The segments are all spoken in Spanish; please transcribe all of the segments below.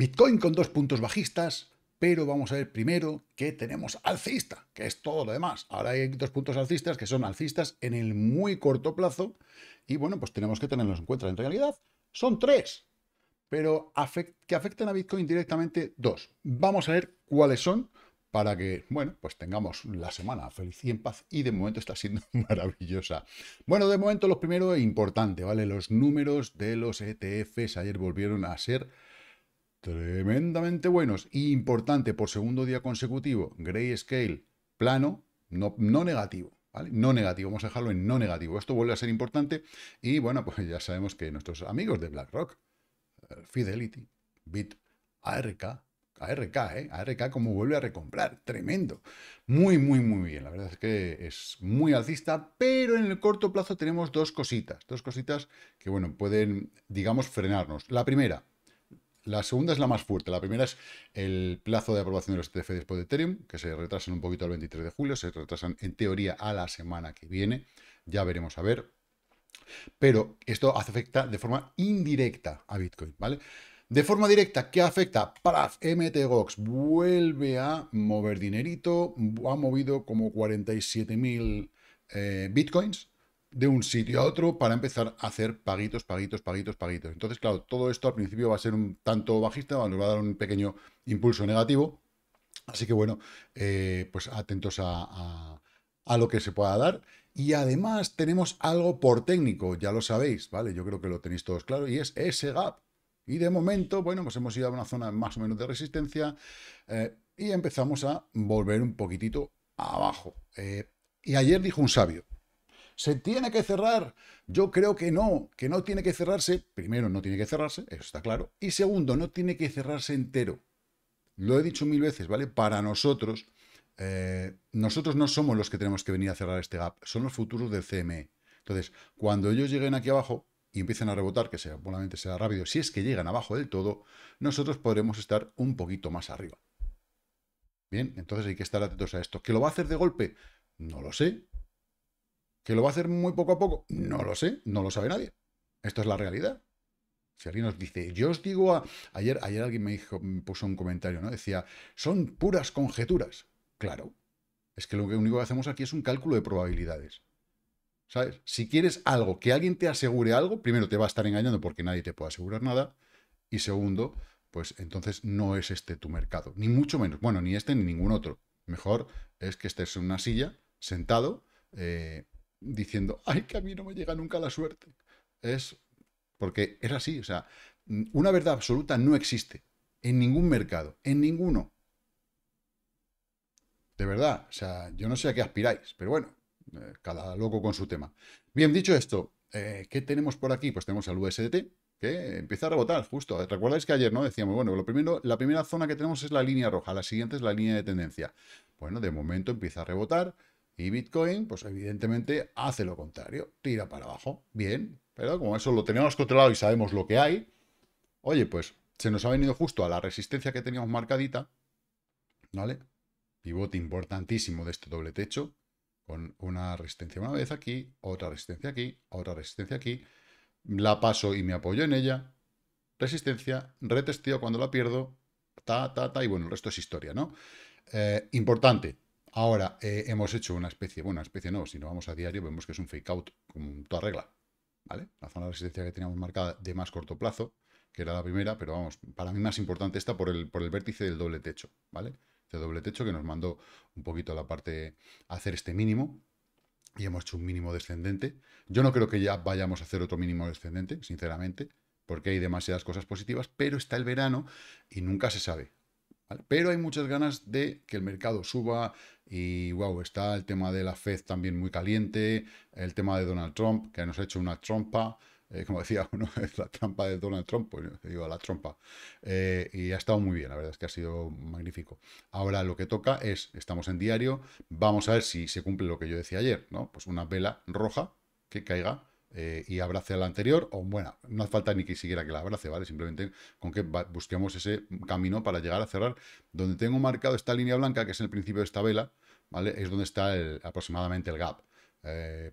Bitcoin con dos puntos bajistas, pero vamos a ver primero que tenemos alcista, que es todo lo demás. Ahora hay dos puntos alcistas que son alcistas en el muy corto plazo y bueno, pues tenemos que tenerlos en cuenta. En realidad son tres, pero que afecten a Bitcoin directamente dos. Vamos a ver cuáles son para que, bueno, pues tengamos la semana feliz y en paz y de momento está siendo maravillosa. Bueno, de momento lo primero e importante, ¿vale? Los números de los ETFs ayer volvieron a ser tremendamente buenos. Y importante, por segundo día consecutivo, scale plano, no, no negativo. ¿Vale? No negativo, vamos a dejarlo en no negativo. Esto vuelve a ser importante y bueno, pues ya sabemos que nuestros amigos de BlackRock, eh, Fidelity, Bit, ARK, ARK, ¿eh? ARK como vuelve a recomprar, tremendo. Muy, muy, muy bien, la verdad es que es muy alcista, pero en el corto plazo tenemos dos cositas, dos cositas que bueno, pueden, digamos, frenarnos. La primera, la segunda es la más fuerte. La primera es el plazo de aprobación de los ETF después de Ethereum, que se retrasan un poquito al 23 de julio, se retrasan en teoría a la semana que viene. Ya veremos a ver. Pero esto afecta de forma indirecta a Bitcoin, ¿vale? De forma directa, ¿qué afecta? paraf MTGOX vuelve a mover dinerito, ha movido como 47.000 eh, bitcoins, de un sitio a otro para empezar a hacer paguitos, paguitos, paguitos, paguitos. Entonces, claro, todo esto al principio va a ser un tanto bajista, nos va a dar un pequeño impulso negativo. Así que bueno, eh, pues atentos a, a, lo que se pueda dar. Y además tenemos algo por técnico, ya lo sabéis, ¿vale? Yo creo que lo tenéis todos claro, y es ese gap. Y de momento, bueno, pues hemos ido a una zona más o menos de resistencia eh, y empezamos a volver un poquitito abajo. Eh, y ayer dijo un sabio, ¿Se tiene que cerrar? Yo creo que no, que no tiene que cerrarse. Primero, no tiene que cerrarse, eso está claro. Y segundo, no tiene que cerrarse entero. Lo he dicho mil veces, ¿vale? Para nosotros, eh, nosotros no somos los que tenemos que venir a cerrar este gap, son los futuros del CME. Entonces, cuando ellos lleguen aquí abajo y empiecen a rebotar, que seguramente sea rápido, si es que llegan abajo del todo, nosotros podremos estar un poquito más arriba. Bien, entonces hay que estar atentos a esto. ¿Que lo va a hacer de golpe? No lo sé, ¿Que lo va a hacer muy poco a poco? No lo sé, no lo sabe nadie. Esto es la realidad. Si alguien nos dice, yo os digo Ayer, ayer alguien me, dijo, puso un comentario, ¿no? Decía, son puras conjeturas. Claro, es que lo único que hacemos aquí es un cálculo de probabilidades. ¿Sabes? Si quieres algo, que alguien te asegure algo, primero te va a estar engañando porque nadie te puede asegurar nada. Y segundo, pues entonces no es este tu mercado. Ni mucho menos. Bueno, ni este ni ningún otro. Mejor es que estés en una silla, sentado, eh, diciendo, ay, que a mí no me llega nunca la suerte. Es porque es así, o sea, una verdad absoluta no existe en ningún mercado, en ninguno. De verdad, o sea, yo no sé a qué aspiráis, pero bueno, eh, cada loco con su tema. Bien, dicho esto, eh, ¿qué tenemos por aquí? Pues tenemos al USDT, que empieza a rebotar, justo. Eh, ¿recuerdáis que ayer no decíamos, bueno, lo primero, la primera zona que tenemos es la línea roja, la siguiente es la línea de tendencia? Bueno, de momento empieza a rebotar, y Bitcoin, pues evidentemente hace lo contrario, tira para abajo. Bien, pero como eso lo tenemos controlado y sabemos lo que hay, oye, pues se nos ha venido justo a la resistencia que teníamos marcadita, ¿vale? Pivote importantísimo de este doble techo, con una resistencia una vez aquí, otra resistencia aquí, otra resistencia aquí, la paso y me apoyo en ella, resistencia, retesteo cuando la pierdo, ta, ta, ta, y bueno, el resto es historia, ¿no? Eh, importante, Ahora, eh, hemos hecho una especie, bueno, una especie no, si no vamos a diario, vemos que es un fake out con toda regla, ¿vale? La zona de resistencia que teníamos marcada de más corto plazo, que era la primera, pero vamos, para mí más importante está por el, por el vértice del doble techo, ¿vale? Este doble techo que nos mandó un poquito a la parte a hacer este mínimo, y hemos hecho un mínimo descendente. Yo no creo que ya vayamos a hacer otro mínimo descendente, sinceramente, porque hay demasiadas cosas positivas, pero está el verano y nunca se sabe. Pero hay muchas ganas de que el mercado suba y, wow, está el tema de la Fed también muy caliente, el tema de Donald Trump, que nos ha hecho una trompa, eh, como decía uno, es la trampa de Donald Trump, pues, digo, la trompa. Eh, y ha estado muy bien, la verdad es que ha sido magnífico. Ahora lo que toca es, estamos en diario, vamos a ver si se cumple lo que yo decía ayer, ¿no? Pues una vela roja que caiga eh, y abrace a anterior, o bueno, no hace falta ni que siquiera que la abrace, ¿vale? Simplemente con que busquemos ese camino para llegar a cerrar. Donde tengo marcado esta línea blanca, que es el principio de esta vela, ¿vale? Es donde está el, aproximadamente el gap. yo eh,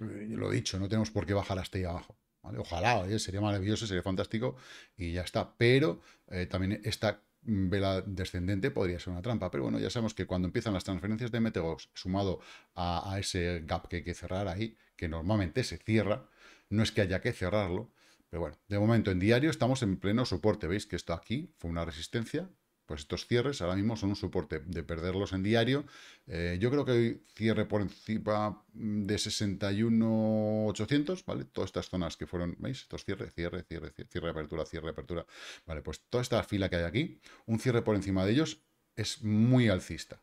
lo he dicho, no tenemos por qué bajar hasta ahí abajo. ¿vale? Ojalá, sería maravilloso, sería fantástico y ya está. Pero eh, también esta vela descendente podría ser una trampa, pero bueno, ya sabemos que cuando empiezan las transferencias de MTGOX sumado a, a, ese gap que hay que cerrar ahí, que normalmente se cierra, no es que haya que cerrarlo, pero bueno, de momento en diario estamos en pleno soporte, veis que esto aquí fue una resistencia, pues estos cierres ahora mismo son un soporte de perderlos en diario. Eh, yo creo que cierre por encima de 61.800, ¿vale? Todas estas zonas que fueron, ¿veis? Estos cierres, cierre, cierre, cierre, cierre, apertura, cierre, apertura. Vale, pues toda esta fila que hay aquí, un cierre por encima de ellos es muy alcista.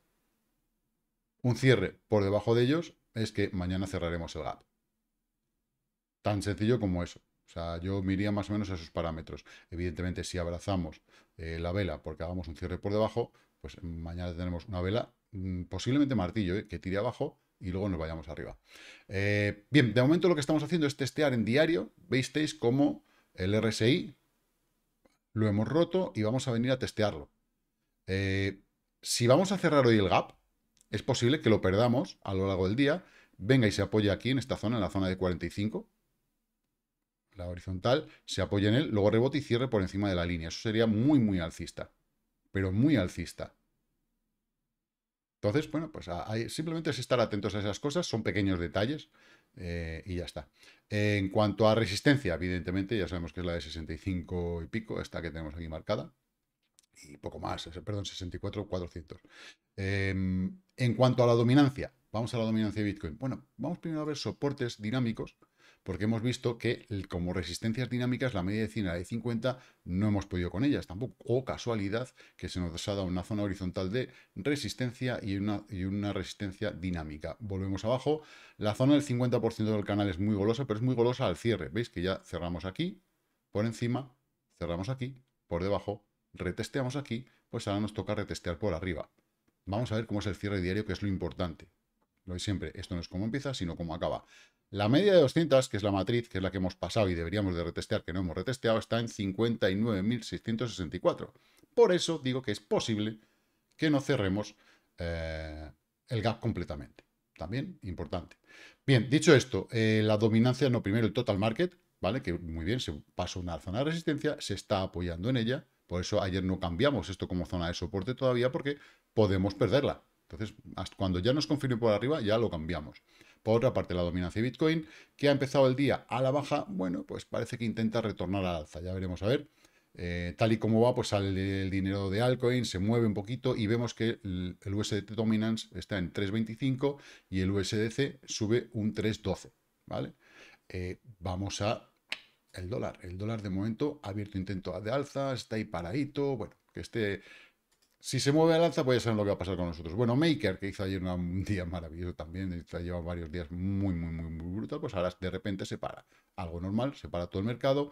Un cierre por debajo de ellos es que mañana cerraremos el gap. Tan sencillo como eso. O sea, yo miría más o menos a esos parámetros. Evidentemente, si abrazamos eh, la vela porque hagamos un cierre por debajo, pues mañana tenemos una vela, mm, posiblemente martillo, eh, que tire abajo y luego nos vayamos arriba. Eh, bien, de momento lo que estamos haciendo es testear en diario. Veis cómo el RSI lo hemos roto y vamos a venir a testearlo. si vamos a cerrar hoy el gap, es posible que lo perdamos a lo largo del día, venga y se apoya aquí en esta zona, en la zona de 45, la horizontal, se apoya en él, luego rebote y cierre por encima de la línea. Eso sería muy, muy alcista. Pero muy alcista. Entonces, bueno, pues ah, simplemente es estar atentos a esas cosas, son pequeños detalles eh, y ya está. En cuanto a resistencia, evidentemente, ya sabemos que es la de 65 y pico, esta que tenemos aquí marcada, y poco más, perdón, 64, 400. Em, en cuanto a la dominancia, vamos a la dominancia de Bitcoin. Bueno, vamos primero a ver soportes dinámicos porque hemos visto que como resistencias dinámicas la media de 100 y la de 50 no hemos podido con ellas tampoco, o casualidad que se nos ha dado una zona horizontal de resistencia y una, y una resistencia dinámica. Volvemos abajo, la zona del 50% del canal es muy golosa, pero es muy golosa al cierre, veis que ya cerramos aquí, por encima, cerramos aquí, por debajo, retesteamos aquí, pues ahora nos toca retestear por arriba. Vamos a ver cómo es el cierre diario, que es lo importante. Lo de siempre, esto no es cómo empieza, sino cómo acaba. La media de 200, que es la matriz, que es la que hemos pasado y deberíamos de retestear, que no hemos retesteado, está en 59.664. Por eso digo que es posible que no cerremos eh, el gap completamente. También importante. Bien, dicho esto, eh, la dominancia, no, primero el total market, ¿vale? Que muy bien, se pasó una zona de resistencia, se está apoyando en ella, por eso ayer no cambiamos esto como zona de soporte todavía porque podemos perderla. Entonces, cuando ya nos confirme por arriba, ya lo cambiamos. Por otra parte, la dominancia de Bitcoin, que ha empezado el día a la baja, bueno, pues parece que intenta retornar al alza. Ya veremos a ver. Eh, tal y como va, pues sale el dinero de altcoin, se mueve un poquito y vemos que el, USDT Dominance está en 3.25 y el USDC sube un 3.12, ¿vale? Eh, vamos a el dólar. El dólar de momento ha abierto intento de alza, está ahí paradito, bueno, que esté si se mueve al alza, pues ya saben lo que va a pasar con nosotros. Bueno, Maker, que hizo ayer un día maravilloso también, lleva varios días muy, muy, muy, muy brutal, pues ahora de repente se para. Algo normal, se para todo el mercado.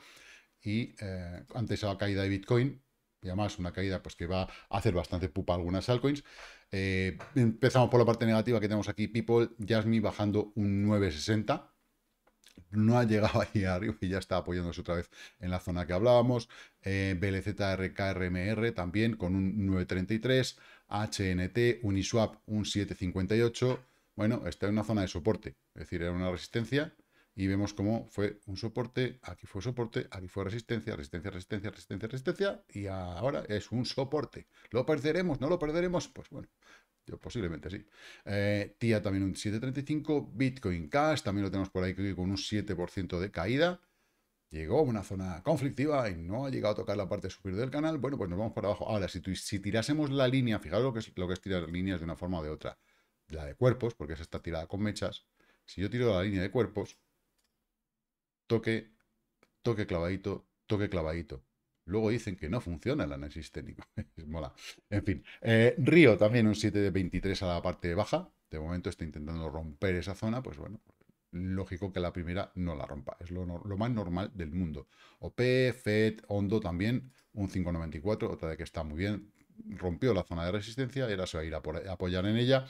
Y eh, antes esa caída de Bitcoin, y además una caída pues que va a hacer bastante pupa algunas altcoins. Eh, empezamos por la parte negativa que tenemos aquí, People, Jasmine bajando un 960 no ha llegado ahí arriba y ya está apoyándose otra vez en la zona que hablábamos. Eh, BLZRKRMR también con un 9.33, HNT, Uniswap un 7.58. Bueno, esta es una zona de soporte, es decir, era una resistencia y vemos cómo fue un soporte, aquí fue soporte, aquí fue resistencia, resistencia, resistencia, resistencia, resistencia y ahora es un soporte. ¿Lo perderemos? ¿No lo perderemos? Pues bueno, yo posiblemente sí. Eh, tía también un 7.35. Bitcoin Cash también lo tenemos por ahí con un 7% de caída. Llegó a una zona conflictiva y no ha llegado a tocar la parte superior del canal. Bueno, pues nos vamos para abajo. Ahora, si, tirásemos la línea, fijaros lo que, es, lo que es tirar líneas de una forma o de otra. La de cuerpos, porque esa está tirada con mechas. Si yo tiro la línea de cuerpos, toque, toque clavadito, toque clavadito. Luego dicen que no funciona el análisis técnico. Mola. En fin. Eh, Río también un 7 de 23 a la parte baja. De momento está intentando romper esa zona. Pues bueno, lógico que la primera no la rompa. Es lo, más normal del mundo. OP, FED, Hondo también. Un 5.94. Otra de que está muy bien. Rompió la zona de resistencia y ahora se va a ir a, apoyar en ella.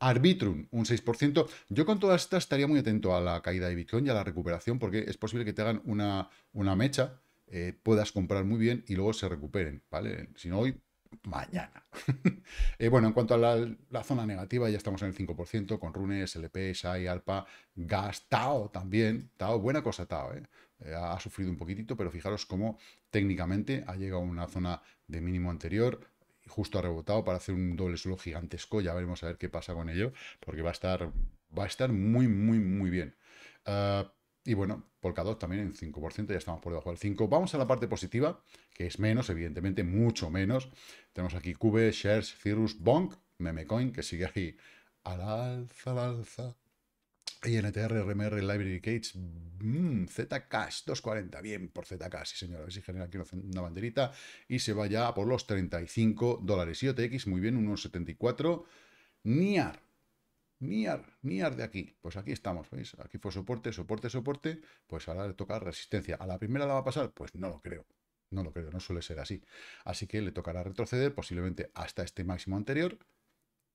Arbitrum, un 6%. Yo con todas estas estaría muy atento a la caída de Bitcoin y a la recuperación porque es posible que te hagan una mecha eh, puedas comprar muy bien y luego se recuperen, ¿vale? Si no hoy, mañana. Eh, bueno, en cuanto a la, zona negativa, ya estamos en el 5%, con runes SLP, SAI, ALPA, GAS, TAO también. TAO, buena cosa TAO, ¿eh? Ha sufrido un poquitito, pero fijaros cómo técnicamente ha llegado a una zona de mínimo anterior, justo ha rebotado para hacer un doble suelo gigantesco, ya veremos a ver qué pasa con ello, porque va a estar, va a estar muy, muy, muy bien. Ah, y bueno, Polkadot también en 5%, ya estamos por debajo del 5%. Vamos a la parte positiva, que es menos, evidentemente, mucho menos. Tenemos aquí Cube, Shares, Cirrus, Bonk, Memecoin, que sigue ahí al alza, al alza. INTR, RMR, Library Cage, mmm, Zcash, 240, bien por Zcash, sí señor, a ver si genera aquí una banderita y se va ya por los 35 dólares. IOTX, muy bien, 1.74, NIAR, NIAR, NIAR de aquí. Pues aquí estamos, ¿veis? Aquí fue soporte, soporte, soporte. Pues ahora le toca resistencia. ¿A la primera la va a pasar? Pues no lo creo. No lo creo, no suele ser así. Así que le tocará retroceder posiblemente hasta este máximo anterior,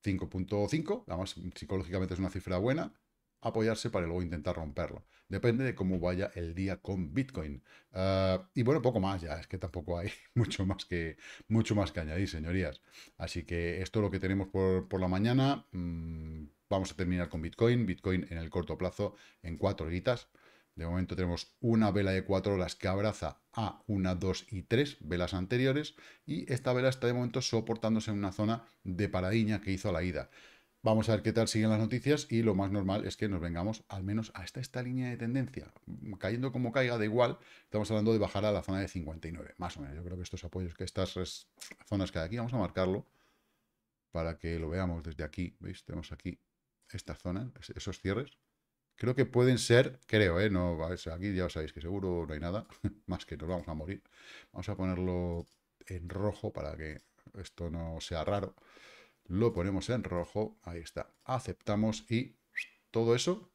5.5. Además, psicológicamente es una cifra buena. Apoyarse para luego intentar romperlo. Depende de cómo vaya el día con Bitcoin. Ah, y bueno, poco más ya. Es que tampoco hay mucho más que, mucho más que añadir, señorías. Así que esto es lo que tenemos por, por la mañana. Mm, vamos a terminar con Bitcoin. Bitcoin en el corto plazo, en cuatro horitas. De momento tenemos una vela de cuatro horas que abraza a una, dos y tres velas anteriores. Y esta vela está de momento soportándose en una zona de paradiña que hizo la ida. Vamos a ver qué tal siguen las noticias y lo más normal es que nos vengamos al menos a esta línea de tendencia. Cayendo como caiga, da igual, estamos hablando de bajar a la zona de 59, más o menos. Yo creo que estos apoyos, que estas zonas que hay aquí, vamos a marcarlo para que lo veamos desde aquí. ¿Veis? Tenemos aquí esta zona, esos cierres, creo que pueden ser, creo, ¿eh? No, aquí ya sabéis que seguro no hay nada, más que nos vamos a morir. Vamos a ponerlo en rojo para que esto no sea raro. Lo ponemos en rojo, ahí está. Aceptamos y todo eso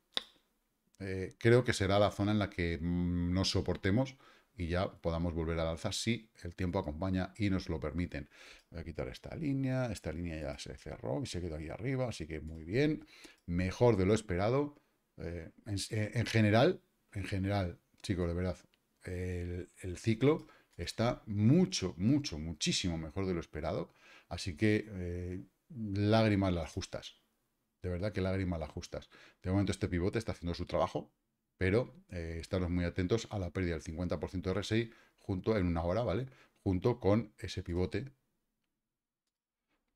eh, creo que será la zona en la que mm, nos soportemos y ya podamos volver al alza si el tiempo acompaña y nos lo permiten. Voy a quitar esta línea, esta línea ya se cerró y se quedó ahí arriba, así que muy bien, mejor de lo esperado. Eh, eh, en, general, en general, chicos, de verdad, el, ciclo está mucho, mucho, muchísimo mejor de lo esperado. Así que eh, lágrimas las justas. De verdad que lágrimas las justas. De momento este pivote está haciendo su trabajo pero eh, muy atentos a la pérdida del 50% de RSI junto en una hora, ¿vale? Junto con ese pivote,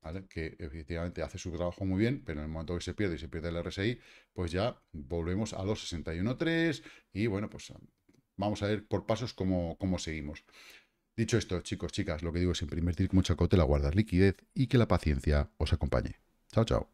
¿vale? Que efectivamente hace su trabajo muy bien, pero en el momento que se pierde y se pierde el RSI, pues ya volvemos a los 61.3 y bueno, pues vamos a ver por pasos cómo, cómo seguimos. Dicho esto, chicos, chicas, lo que digo es siempre invertir chacote, la guardar liquidez y que la paciencia os acompañe. Chao, chao.